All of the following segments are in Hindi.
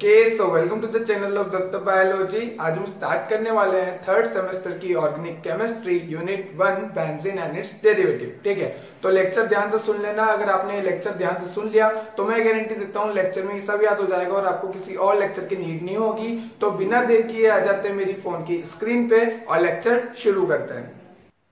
okay so welcome to the channel of Dutt biology आज हम स्टार्ट करने वाले हैं थर्ड सेमेस्टर की organic chemistry unit one benzene and its derivative ठीक है तो लेक्चर ध्यान से सुन लेना अगर आपने लेक्चर ध्यान से सुन लिया तो मैं गारंटी देता हूँ लेक्चर में सब याद हो जाएगा और आपको किसी और लेक्चर की नीड नहीं होगी तो बिना देर किए आ जाते हैं मेरी फोन की स्क्रीन पे और लेक्चर शुरू करते हैं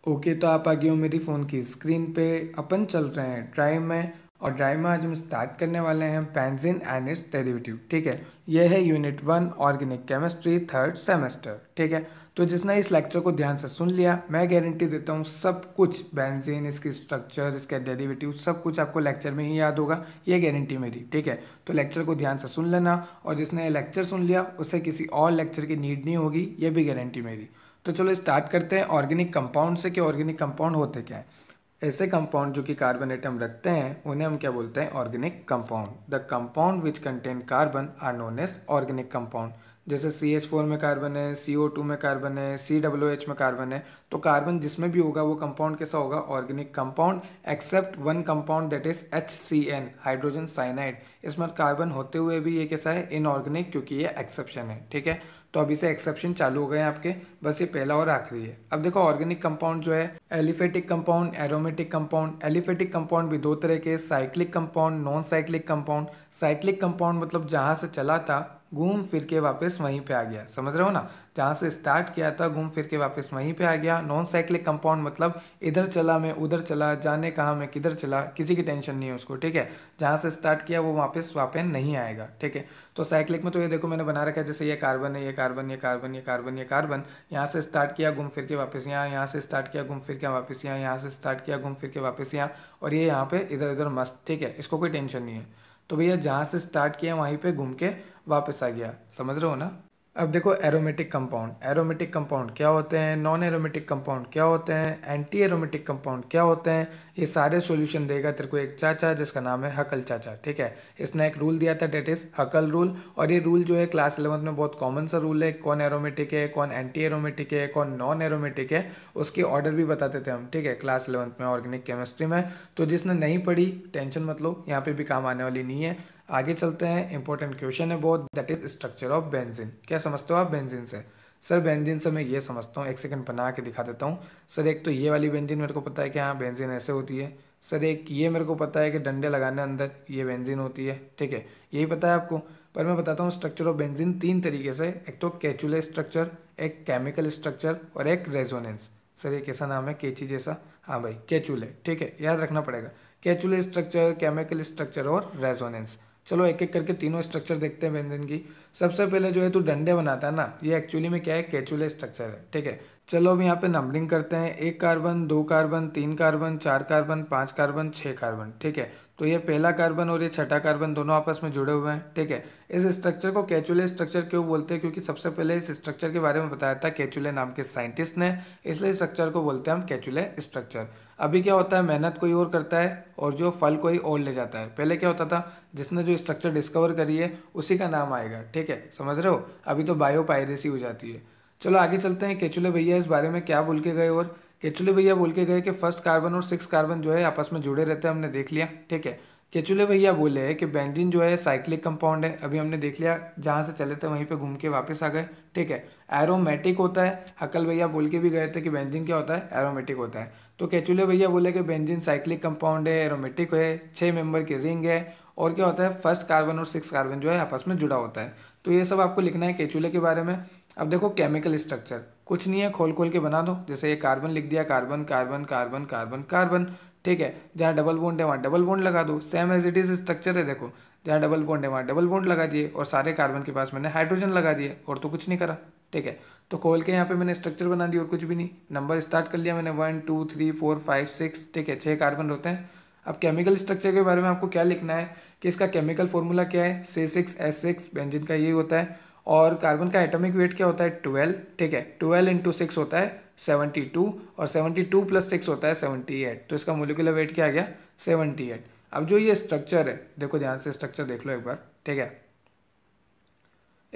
ओके okay, तो आप आ गए हो मेरी फोन की स्क्रीन पे अपन चल रहे हैं ड्राइव में और ड्राइव में आज हम स्टार्ट करने वाले हैं पेंजिन एंड इट्स डेरिवेटिव ठीक है यह है unit one organic chemistry third semester ठीक है तो जिसने इस लेक्चर को ध्यान से सुन लिया मैं गारंटी देता हूँ सब कुछ बेंजीन इसकी स्ट्रक्चर इसके डेरिवेटिव सब कुछ आपको लेक्चर में ही याद होगा ये गारंटी मेरी ठीक है तो लेक्चर को ध्यान से सुन लेना और जिसने ये लेक्चर सुन लिया उसे किसी और लेक्चर की नीड नहीं होगी ये भी गारंटी मेरी तो चलो स्टार्ट करते हैं ऑर्गेनिक कंपाउंड से कि ऑर्गेनिक कंपाउंड होते क्या है ऐसे कंपाउंड जो कि कार्बन एटम रखते हैं उन्हें हम क्या बोलते हैं organic compound the compound which contain carbon are known as organic compound जैसे सी एच फोर में कार्बन है सी ओ टू में कार्बन है सी डब्ल्यू एच में कार्बन है तो कार्बन जिसमें भी होगा वो कंपाउंड कैसा होगा organic compound except one compound that is H C N hydrogen cyanide इसमें कार्बन होते हुए भी ये कैसा है इनऑर्गेनिक क्योंकि ये एक्सेप्शन है ठीक है तो अभी से एक्सेप्शन चालू हो गए हैं आपके बस ये पहला और आखिरी है अब देखो ऑर्गेनिक कंपाउंड जो है aliphatic compound aromatic compound aliphatic compound भी दो तरह के cyclic compound non cyclic compound cyclic compound मतलब जहाँ से चला था घूम फिर के वापस वहीं पे आ गया समझ रहे हो ना जहाँ से स्टार्ट किया था घूम फिर के वापस वहीं पे आ गया नॉन साइक्लिक कंपाउंड मतलब इधर चला मैं उधर चला जाने कहाँ मैं किधर चला किसी की टेंशन नहीं है उसको ठीक है जहाँ से स्टार्ट किया वो वापस वापस नहीं आएगा ठीक है तो साइक्लिक में तो ये देखो मैंने बना रखा है जैसे ये कार्बन है ये कार्बन ये कार्बन ये कार्बन ये कार्बन यहाँ से स्टार्ट किया घूम फिर के वापस यहाँ यहाँ से स्टार्ट किया घूम फिर के वापस यहाँ यहाँ से स्टार्ट किया घूम फिर के वापस यहाँ और ये यहाँ पे इधर उधर मस्त ठीक है इसको कोई टेंशन नहीं है तो भैया जहाँ से स्टार्ट किया वहीं पे घूम के वापस आ गया समझ रहे हो ना अब देखो एरोमेटिक कंपाउंड एरोमेटिक कंपाउंड क्या होते हैं नॉन एरोमेटिक कंपाउंड क्या होते हैं एंटी एरोमेटिक कंपाउंड क्या होते हैं ये सारे सॉल्यूशन देगा तेरे को एक चाचा जिसका नाम है हकल चाचा ठीक है इसने एक रूल दिया था डेट इज़ हकल रूल और ये रूल जो है क्लास इलेवंथ में बहुत कॉमन सा रूल है कौन एरोमेटिक है कौन एंटी एरोमेटिक है कौन नॉन एरोमेटिक है उसके ऑर्डर भी बताते थे हम ठीक है क्लास इलेवंथ में ऑर्गेनिक केमिस्ट्री में तो जिसने नहीं पढ़ी टेंशन मतलब यहाँ पे भी काम आने वाली नहीं है आगे चलते हैं इंपॉर्टेंट क्वेश्चन है बहुत that is structure of benzene क्या समझते हो आप बेंजिन से सर बेंजिन से मैं ये समझता हूँ एक सेकंड बना के दिखा देता हूँ सर एक तो ये वाली बेंजिन मेरे को पता है कि हाँ बेंजिन ऐसे होती है सर एक ये मेरे को पता है कि डंडे लगाने अंदर ये बेंजिन होती है ठीक है यही पता है आपको पर मैं बताता हूँ स्ट्रक्चर ऑफ बेंजिन तीन तरीके से एक तो कैचुले स्ट्रक्चर एक केमिकल स्ट्रक्चर और एक रेजोनेंस सर ये कैसा नाम है केची जैसा हाँ भाई कैचुले ठीक है याद रखना पड़ेगा कैचुले स्ट्रक्चर केमिकल स्ट्रक्चर और रेजोनेंस चलो एक एक करके तीनों स्ट्रक्चर देखते हैं व्यंजन की सबसे पहले जो है तू डंडे बनाता है ना ये एक्चुअली में क्या है कैचुले स्ट्रक्चर है ठीक है चलो अब यहाँ पे नंबरिंग करते हैं एक कार्बन दो कार्बन तीन कार्बन चार कार्बन पाँच कार्बन छः कार्बन ठीक है तो ये पहला कार्बन और ये छठा कार्बन दोनों आपस में जुड़े हुए हैं ठीक है इस स्ट्रक्चर को कैचुले स्ट्रक्चर क्यों बोलते हैं क्योंकि सबसे पहले इस स्ट्रक्चर के बारे में बताया था कैचुले नाम के साइंटिस्ट ने इसलिए स्ट्रक्चर को बोलते हैं हम कैचुले स्ट्रक्चर अभी क्या होता है मेहनत कोई और करता है और जो फल कोई और ले जाता है पहले क्या होता था जिसने जो स्ट्रक्चर डिस्कवर करी है उसी का नाम आएगा ठीक है समझ रहे हो अभी तो बायो पायरेसी हो जाती है चलो आगे चलते हैं कैचुले भैया इस बारे में क्या बोल के गए और केचुले भैया बोल के गए कि फर्स्ट कार्बन और सिक्स कार्बन जो है आपस में जुड़े रहते हैं हमने देख लिया ठीक है केचुले भैया बोले कि बेंजीन जो है साइक्लिक कंपाउंड है अभी हमने देख लिया जहाँ से चले थे वहीं पे घूम के वापस आ गए ठीक है एरोमेटिक होता है अकल भैया बोल के भी गए थे कि बेंजीन क्या होता है एरोमेटिक होता है तो केचुले भैया बोले कि बेंजीन साइक्लिक कंपाउंड है एरोमेटिक है छः मेंबर की रिंग है और क्या होता है फर्स्ट कार्बन और सिक्स कार्बन जो है आपस में जुड़ा होता है तो ये सब आपको लिखना है केचुले के बारे में अब देखो केमिकल स्ट्रक्चर कुछ नहीं है खोल खोल के बना दो जैसे ये कार्बन लिख दिया carbon carbon carbon carbon carbon ठीक है जहाँ डबल बोंड है वहाँ डबल बोंड लगा दो same as it is structure है देखो जहाँ डबल बोंड है वहाँ डबल बोंड लगा दिए और सारे कार्बन के पास मैंने हाइड्रोजन लगा दिए और तो कुछ नहीं करा ठीक है तो खोल के यहाँ पे मैंने स्ट्रक्चर बना दिया और कुछ भी नहीं नंबर स्टार्ट कर लिया मैंने one two three four five six ठीक है छः कार्बन होते हैं अब केमिकल स्ट्रक्चर के बारे में आपको क्या लिखना है कि इसका केमिकल फॉर्मूला क्या है C six S six benzene का यही होता है और कार्बन का एटॉमिक वेट क्या होता है ट्वेल्व ठीक है ट्वेल्व इंटू सिक्स होता है सेवेंटी टू और सेवेंटी टू प्लस सिक्स होता है सेवेंटी एट तो इसका मोलिकुलर वेट क्या आ गया सेवेंटी एट अब जो ये स्ट्रक्चर है देखो ध्यान से स्ट्रक्चर देख लो एक बार ठीक है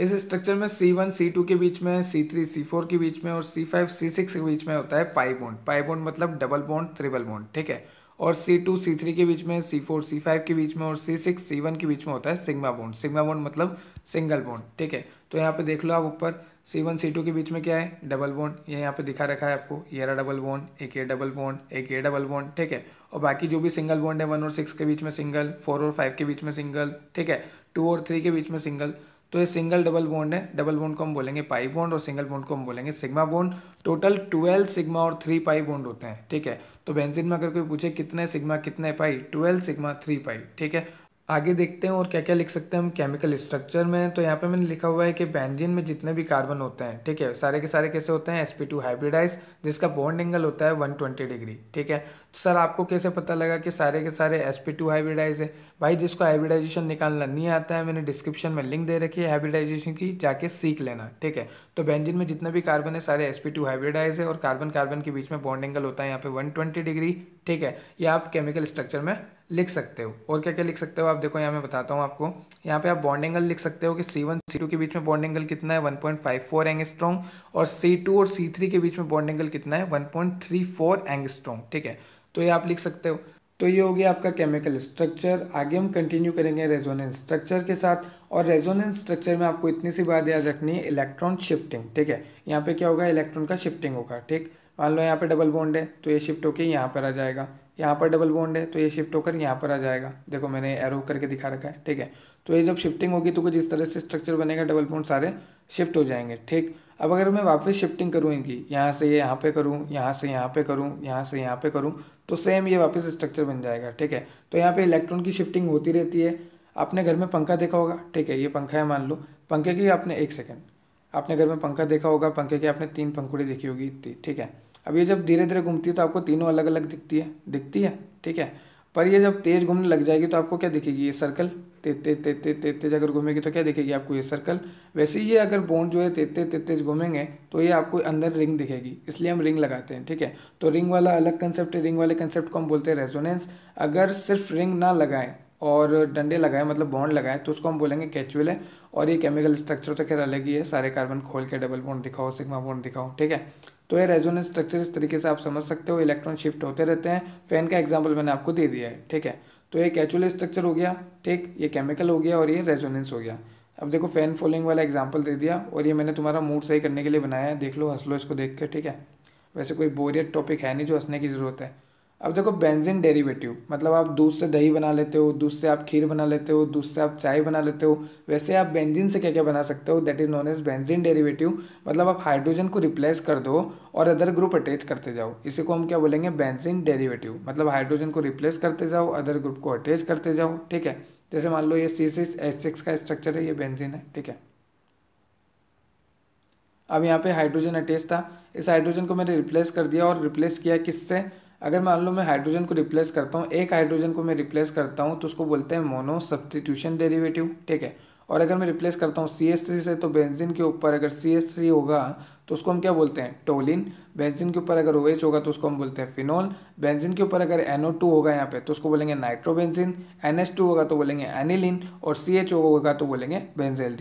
इस स्ट्रक्चर में सी वन सी टू के बीच में सी थ्री सी फोर के बीच में और सी फाइव सी सिक्स के बीच में होता है पाई बॉन्ड पाई बॉन्ड मतलब डबल बॉन्ड ट्रिपल बोन्ड ठीक है और सी टू सी थ्री के बीच में सी फोर सी फाइव के बीच में और सी सिक्स सी वन के बीच में होता है सिग्मा बॉन्ड सिग्मा बॉन्ड मतलब सिंगल बॉन्ड ठीक है तो यहाँ पे देख लो आप ऊपर सी वन सी टू के बीच में क्या है डबल बॉन्ड ये यहाँ पे दिखा रखा है आपको ये रहा डबल बॉन्ड एक ये डबल बॉन्ड एक ये डबल बॉन्ड ठीक है और बाकी जो भी सिंगल बॉन्ड है वन और सिक्स के बीच में सिंगल फोर और फाइव के बीच में सिंगल ठीक है टू और थ्री के बीच में सिंगल तो ये सिंगल डबल बोन्ड है डबल बोन्ड को हम बोलेंगे पाई बॉन्ड और सिंगल बोन्ड को हम बोलेंगे sigma bond total twelve sigma और थ्री पाई बोन्ड होते हैं ठीक है तो बेंजीन में अगर कोई पूछे कितने सिग्मा कितने pi twelve sigma three pi ठीक है आगे देखते हैं और क्या क्या लिख सकते हैं हम केमिकल स्ट्रक्चर में तो यहाँ पे मैंने लिखा हुआ है कि बेंजीन में जितने भी कार्बन होते हैं ठीक है सारे के सारे कैसे होते हैं sp2 हाइब्रिडाइज जिसका बॉन्ड एंगल होता है 120 डिग्री ठीक है तो सर आपको कैसे पता लगा कि सारे के सारे sp2 हाइब्रिडाइज है भाई जिसको हाइब्रिडाइजेशन निकालना नहीं आता है मैंने डिस्क्रिप्शन में लिंक दे रखी है हाइब्रिडाइजेशन की जाके सीख लेना ठीक है तो बेंजिन में जितने भी कार्बन है सारे टू हाइब्रिडाइज है और कार्बन कार्बन के बीच में बॉन्ड एंगल होता है यहाँ पे वन डिग्री ठीक है ये आप केमिकल स्ट्रक्चर में लिख सकते हो और क्या क्या लिख सकते हो आप देखो यहाँ मैं बताता हूँ आपको यहाँ पे आप बॉन्ड एंगल लिख सकते हो कि सी वन सी टू के बीच में बॉन्ड एंगल कितना है 1.54 पॉइंट एंगस्ट्रॉन्ग और सी टू और सी थ्री के बीच में बॉन्ड एंगल कितना है वन पॉइंट थ्री फोर एंग ठीक है तो ये आप लिख सकते हो तो ये हो गया आपका केमिकल स्ट्रक्चर आगे हम कंटिन्यू करेंगे रेजोनेंस स्ट्रक्चर के साथ और रेजोनेंस स्ट्रक्चर में आपको इतनी सी बात याद रखनी है इलेक्ट्रॉन शिफ्टिंग ठीक है यहाँ पे क्या होगा इलेक्ट्रॉन का शिफ्टिंग होगा ठीक मान लो यहाँ पर डबल बॉन्ड है तो ये शिफ्ट होकर यहाँ पर आ जाएगा यहाँ पर डबल बॉन्ड है तो ये शिफ्ट होकर यहाँ पर आ जाएगा देखो मैंने एरो करके दिखा रखा है ठीक है तो ये जब शिफ्टिंग होगी तो कुछ इस तरह से स्ट्रक्चर बनेगा डबल बॉन्ड सारे शिफ्ट हो जाएंगे ठीक अब अगर मैं वापस शिफ्टिंग करूँ इनकी यहाँ से ये यहाँ पे करूँ यहाँ से यहाँ पे करूँ यहाँ से यहाँ पे करूँ तो सेम ये वापस स्ट्रक्चर बन जाएगा ठीक है तो यहाँ पे इलेक्ट्रॉन की शिफ्टिंग होती रहती है आपने घर में पंखा देखा होगा ठीक है ये पंखा है मान लो पंखे की आपने एक सेकेंड आपने घर में पंखा देखा होगा पंखे की आपने तीन पंखुड़ी देखी होगी ठीक है अब ये जब धीरे धीरे घूमती है तो आपको तीनों अलग अलग दिखती है दिखती है ठीक है पर ये जब तेज़ घूमने लग जाएगी तो आपको क्या दिखेगी ये सर्कल तेते तेते तेज तेज अगर घूमेगी तो क्या दिखेगी आपको ये सर्कल वैसे ही ये अगर बोन जो है तेते तेज घूमेंगे तो ये आपको अंदर रिंग दिखेगी इसलिए हम रिंग लगाते हैं ठीक है तो रिंग वाला अलग कंसेप्ट है रिंग वाले कंसेप्ट को हम बोलते हैं रेजोनेंस अगर सिर्फ रिंग ना लगाएं और डंडे लगाए मतलब बॉन्ड लगाए तो उसको हम बोलेंगे कैचुअल है और ये केमिकल स्ट्रक्चर तो खैर अलग ही है सारे कार्बन खोल के डबल बॉन्ड दिखाओ सिग्मा बॉन्ड दिखाओ ठीक है तो ये रेजोनेंस स्ट्रक्चर इस तरीके से आप समझ सकते हो इलेक्ट्रॉन शिफ्ट होते रहते हैं फैन का एग्जाम्पल मैंने आपको दे दिया है ठीक है तो ये कैचुअल स्ट्रक्चर हो गया ठीक ये केमिकल हो गया और ये रेजोनेंस हो गया अब देखो फैन फॉलोइंग वाला एग्जाम्पल दे दिया और ये मैंने तुम्हारा मूड सही करने के लिए बनाया है देख लो हंस लो इसको देख के ठीक है वैसे कोई बोरियत टॉपिक है नहीं जो हंसने की ज़रूरत है अब देखो बेंजिन डेरिवेटिव मतलब आप दूध से दही बना लेते हो दूध से आप खीर बना लेते हो दूध से आप चाय बना लेते हो वैसे आप बेंजिन से क्या क्या बना सकते हो that is known as benzene derivative मतलब आप हाइड्रोजन को रिप्लेस कर दो और अदर ग्रुप अटैच करते जाओ इसी को हम क्या बोलेंगे बेंजिन डेरीवेटिव मतलब हाइड्रोजन को रिप्लेस करते जाओ अदर ग्रुप को अटैच करते जाओ ठीक है जैसे मान लो ये सी सिक्स का स्ट्रक्चर है ये बेंजिन है ठीक है अब यहाँ पे हाइड्रोजन अटैच था इस हाइड्रोजन को मैंने रिप्लेस कर दिया और रिप्लेस किया किससे अगर मान लो मैं हाइड्रोजन को रिप्लेस करता हूँ एक हाइड्रोजन को मैं रिप्लेस करता हूँ तो उसको बोलते हैं मोनो सब्सटीट्यूशन डेरिवेटिव ठीक है और अगर मैं रिप्लेस करता हूँ सी एस थ्री से तो बेंजिन के ऊपर अगर सी एस थ्री होगा तो उसको हम क्या बोलते हैं टोलिन बेंजिन के ऊपर अगर ओएच होगा तो उसको हम बोलते हैं फिनोल बेंजिन के ऊपर अगर एनओ टू होगा यहाँ पे तो उसको बोलेंगे नाइट्रोबेंजिन एन टू होगा तो बोलेंगे एनिलिन और सी एच होगा तो बोलेंगे बेंजेल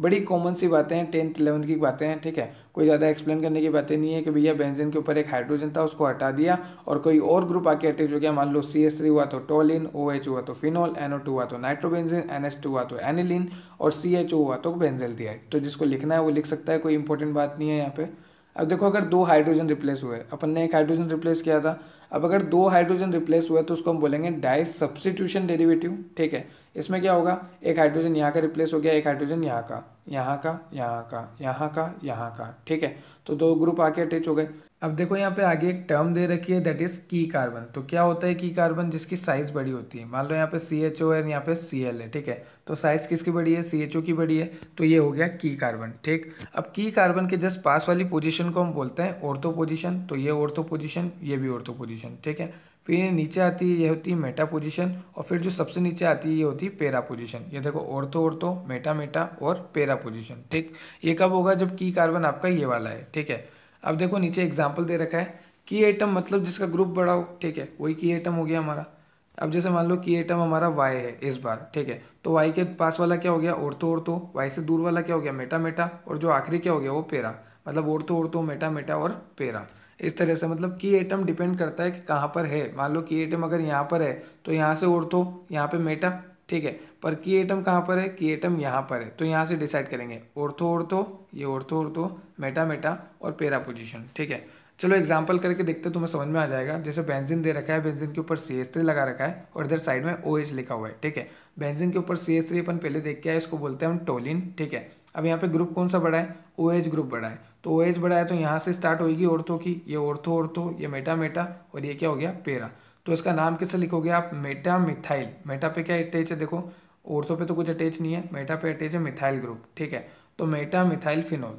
बड़ी कॉमन सी बातें हैं टेंथ इलेवंथ की बातें हैं ठीक है कोई ज़्यादा एक्सप्लेन करने की बातें नहीं है कि भैया बेंजीन के ऊपर एक हाइड्रोजन था उसको हटा दिया और कोई और ग्रुप आके अटैच हो गया मान लो सी एस थ्री हुआ तो टोलिन ओ एच हुआ तो फिनोल एनओ टू हुआ तो नाइट्रोबेंजिन एन एस टू हुआ तो एनिलिन और सी एच ओ हुआ तो बेंजिल दिया तो जिसको लिखना है वो लिख सकता है कोई इंपॉर्टेंट बात नहीं है यहाँ पे अब देखो अगर दो हाइड्रोजन रिप्लेस हुए अपन ने एक हाइड्रोजन रिप्लेस किया था अब अगर दो हाइड्रोजन रिप्लेस हुआ तो उसको हम बोलेंगे डाई सब्सटीट्यूशन डेरिवेटिव ठीक है इसमें क्या होगा एक हाइड्रोजन यहाँ का रिप्लेस हो गया एक हाइड्रोजन यहाँ का यहाँ का यहाँ का यहाँ का यहाँ का ठीक है तो दो ग्रुप आके अटैच हो गए अब देखो यहाँ पे आगे एक टर्म दे रखी है दैट इज़ की कार्बन तो क्या होता है की कार्बन जिसकी साइज़ बड़ी होती है मान लो यहाँ पे सी एच ओ है यहाँ पे सी एल है ठीक है तो साइज़ किसकी बड़ी है सी एच ओ की बड़ी है तो ये हो गया की कार्बन ठीक अब की कार्बन के जस्ट पास वाली पोजीशन को हम बोलते हैं ओर्थो पोजीशन तो ये ओर्थो पोजीशन ये भी ओर्थो पोजीशन ठीक है फिर नीचे आती है ये होती है मेटा पोजिशन और फिर जो सबसे नीचे आती है ये होती है पेरा पोजिशन ये देखो औरतो औरतो मेटा मेटा और पेरा पोजिशन ठीक ये कब होगा जब की कार्बन आपका ये वाला है ठीक है अब देखो नीचे एग्जाम्पल दे रखा है की आइटम मतलब जिसका ग्रुप बड़ा हो ठीक है वही की आइटम हो गया हमारा अब जैसे मान लो की आइटम हमारा वाई है इस बार ठीक है तो वाई के पास वाला क्या हो गया औरतो औरतो वाई से दूर वाला क्या हो गया मेटा मेटा और जो आखिरी क्या हो गया वो पेरा मतलब औरतो औरतो मेटा मेटा और पेरा इस तरह से मतलब की एटम डिपेंड करता है कि कहाँ पर है मान लो की एटम अगर यहाँ पर है तो यहाँ से तो यहाँ पे मेटा ठीक है पर की एटम कहाँ पर है की एटम यहाँ पर है तो यहाँ से डिसाइड करेंगे ओर्थो तो, ओर्थो तो, ये ओर्थो ओर्थो मेटा मेटा और पेरा पोजिशन ठीक है चलो एग्जाम्पल करके देखते तुम्हें समझ में आ जाएगा जैसे बेंजीन दे रखा है बेंजीन के ऊपर सी एस थ्री लगा रखा है और इधर साइड में ओ एच लिखा हुआ है ठीक है बेंजिन के ऊपर सी एस थ्री अपन पहले देख के आए इसको बोलते हैं हम टोलिन ठीक है अब यहाँ पे ग्रुप कौन सा बड़ा है ओ एच ग्रुप बड़ा है तो ओ एच बड़ा है तो यहाँ से स्टार्ट होगी ओर्थो की ये ओर्थो ओर्थो ये मेटा मेटा और ये क्या हो गया पेरा तो इसका नाम कैसे लिखोगे आप मेटा मिथाइल मेटा पे क्या अटैच है देखो ओर्थो पे तो कुछ अटैच नहीं है मेटा पे अटैच है मिथाइल ग्रुप ठीक है तो मेटा मिथाइल फिनोल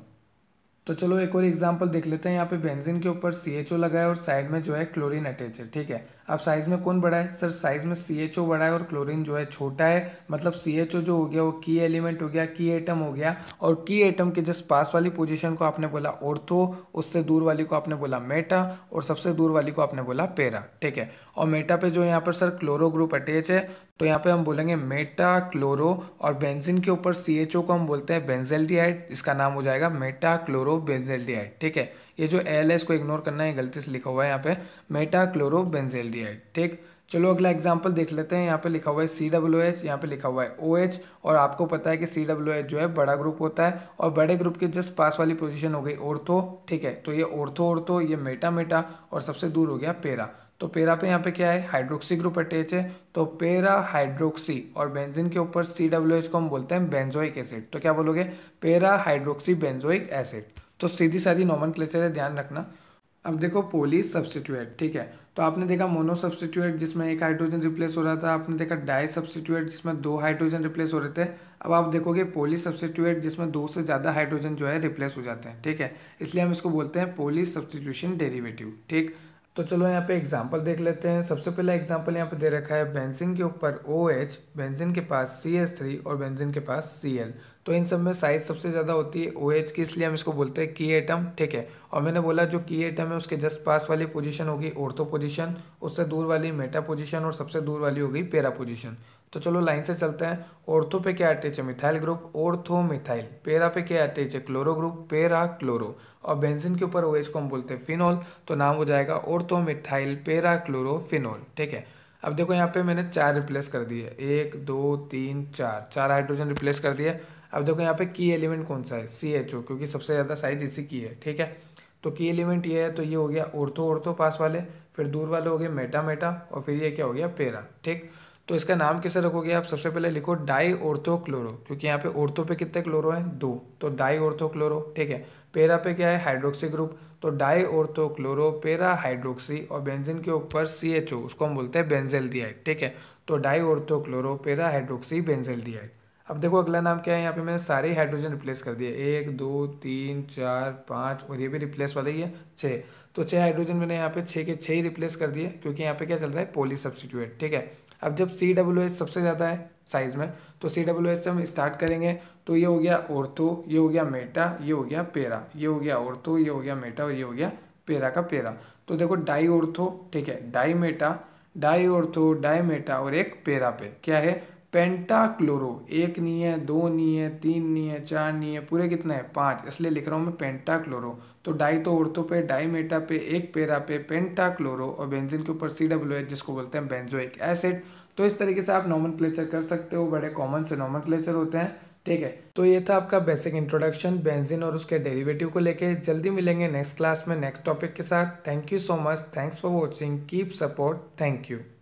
तो चलो एक और एग्जाम्पल देख लेते हैं यहाँ पे बेंजिन के ऊपर सी एच ओ लगा है और साइड में जो है क्लोरीन अटैच है ठीक है अब साइज में कौन बड़ा है सर साइज में सी एच ओ बड़ा है और क्लोरीन जो है छोटा है मतलब सी एच ओ जो हो गया वो की एलिमेंट हो गया की एटम हो गया और की एटम के जस्ट पास वाली पोजिशन को आपने बोला ओर्थो उससे दूर वाली को आपने बोला मेटा और सबसे दूर वाली को आपने बोला पेरा ठीक है और मेटा पे जो यहाँ पर सर क्लोरो ग्रुप अटैच है तो यहाँ पे हम बोलेंगे मेटा क्लोरो और बेंजिन के ऊपर सी एच ओ को हम बोलते हैं बेंजेल इसका नाम हो जाएगा मेटा क्लोरो बेंजेल ठीक है ये जो एल है इसको इग्नोर करना है गलती से लिखा हुआ है यहाँ पे मेटा क्लोरोबेंजेल्डिहाइड ठीक चलो अगला एग्जाम्पल देख लेते हैं यहाँ पे लिखा हुआ है सी डब्ल्यू एच यहाँ पे लिखा हुआ है ओ OH, एच और आपको पता है कि सी डब्ल्यू एच जो है बड़ा ग्रुप होता है और बड़े ग्रुप के जस्ट पास वाली पोजीशन हो गई ओर्थो ठीक है तो ये ओर्थो ओर्थो ये मेटा मेटा और सबसे दूर हो गया पेरा तो पेरा पे यहाँ पे क्या है हाइड्रोक्सी ग्रुप अटैच है तो पेरा हाइड्रोक्सी और बेंजिन के ऊपर सी डब्ल्यू एच को हम बोलते हैं बेंजोइक एसिड तो क्या बोलोगे पेरा हाइड्रोक्सी बेंजोइक एसिड तो सीधी सारी नॉमन क्लेचर है ध्यान रखना अब देखो पोली सब्सिट्यूएट ठीक है तो आपने देखा मोनो सब्सिट्यूएट जिसमें एक हाइड्रोजन रिप्लेस हो रहा था आपने देखा डाई सब्सिट्यूएट जिसमें दो हाइड्रोजन रिप्लेस हो रहे थे अब आप देखोगे पोली सब्सिट्यूएट जिसमें दो से ज़्यादा हाइड्रोजन जो है रिप्लेस हो जाते हैं ठीक है इसलिए हम इसको बोलते हैं पोली सब्सिट्यूशन डेरीवेटिव ठीक तो चलो यहाँ पे एग्जाम्पल देख लेते हैं सबसे पहला एग्जाम्पल यहाँ पे दे रखा है बेंजिन के ऊपर ओ OH, एच बेंजिन के पास सी एस थ्री और बेंजिन के पास सी एल तो इन सब में साइज सबसे ज़्यादा होती है ओ OH की इसलिए हम इसको बोलते हैं की एटम ठीक है और मैंने बोला जो की एटम है उसके जस्ट पास वाली पोजीशन होगी ओर्थो पोजीशन उससे दूर वाली मेटा पोजीशन और सबसे दूर वाली होगी पेरा पोजीशन तो चलो लाइन से चलते हैं ओर्थो पे क्या अटैच है मिथाइल ग्रुप ओर्थो मिथाइल पेरा पे क्या अटैच है क्लोरो ग्रुप पेरा क्लोरो और बेंजिन के ऊपर ओ एच को हम बोलते हैं फिनोल तो नाम हो जाएगा ortho methyl para chloro phenol ठीक है अब देखो यहाँ पे मैंने चार रिप्लेस कर दिए एक दो तीन चार चार हाइड्रोजन रिप्लेस कर दिया अब देखो यहाँ पे की एलिमेंट कौन सा है सी एच ओ क्योंकि सबसे ज़्यादा साइज इसी की है ठीक है तो की एलिमेंट ये है तो ये हो गया ओर्थो ओर्थो पास वाले फिर दूर वाले हो गए मेटा मेटा और फिर ये क्या हो गया पेरा ठीक तो इसका नाम कैसे रखोगे आप सबसे पहले लिखो डाई ओर्थो क्लोरो क्योंकि यहाँ पे ओर्थो पे कितने क्लोरो हैं दो तो डाई ओर्थो क्लोरो ठीक है पेरा पे क्या है हाइड्रोक्सी ग्रुप तो di ortho chloro para hydroxy और बेंजिन के ऊपर सी एच ओ उसको हम बोलते हैं बेंजेल दिया ठीक है तो di ortho chloro para hydroxy benzal दिया अब देखो अगला नाम क्या है यहाँ पे मैंने सारे हाइड्रोजन रिप्लेस कर दिए एक दो तीन चार पाँच और ये भी रिप्लेस वाला ही है छः तो छः हाइड्रोजन मैंने यहाँ पे छः के छः ही रिप्लेस कर दिए क्योंकि यहाँ पे क्या चल रहा है पोली सब्सिट्यूट ठीक है अब जब सी डब्ल्यू एस सबसे ज़्यादा है साइज में तो सी डब्ल्यू एस से हम स्टार्ट करेंगे तो ये हो गया औरतो ये हो गया मेटा ये हो गया पेरा ये हो गया औरतो ये हो गया मेटा और ये हो गया पेरा का पेरा तो देखो डाई औरथो ठीक है di meta di ortho di meta और एक पेरा पे क्या है पेंटाक्लोरो एक नहीं है दो नहीं है तीन नहीं है चार नहीं है पूरे कितने हैं पांच इसलिए लिख रहा हूँ मैं पेंटाक्लोरो तो डाई तो औरतों पे डाईमेटा पे एक पेरा पे पेंटाक्लोरो और बेंजिन के ऊपर सी डब्ल्यू एच जिसको बोलते हैं बेंजोइक एसिड तो इस तरीके से आप नॉमन कर सकते हो बड़े कॉमन से नॉमन होते हैं ठीक है तो ये था आपका बेसिक इंट्रोडक्शन बेंजिन और उसके डेरिवेटिव को लेके जल्दी मिलेंगे नेक्स्ट क्लास में नेक्स्ट टॉपिक के साथ thank you so much thanks for watching keep support thank you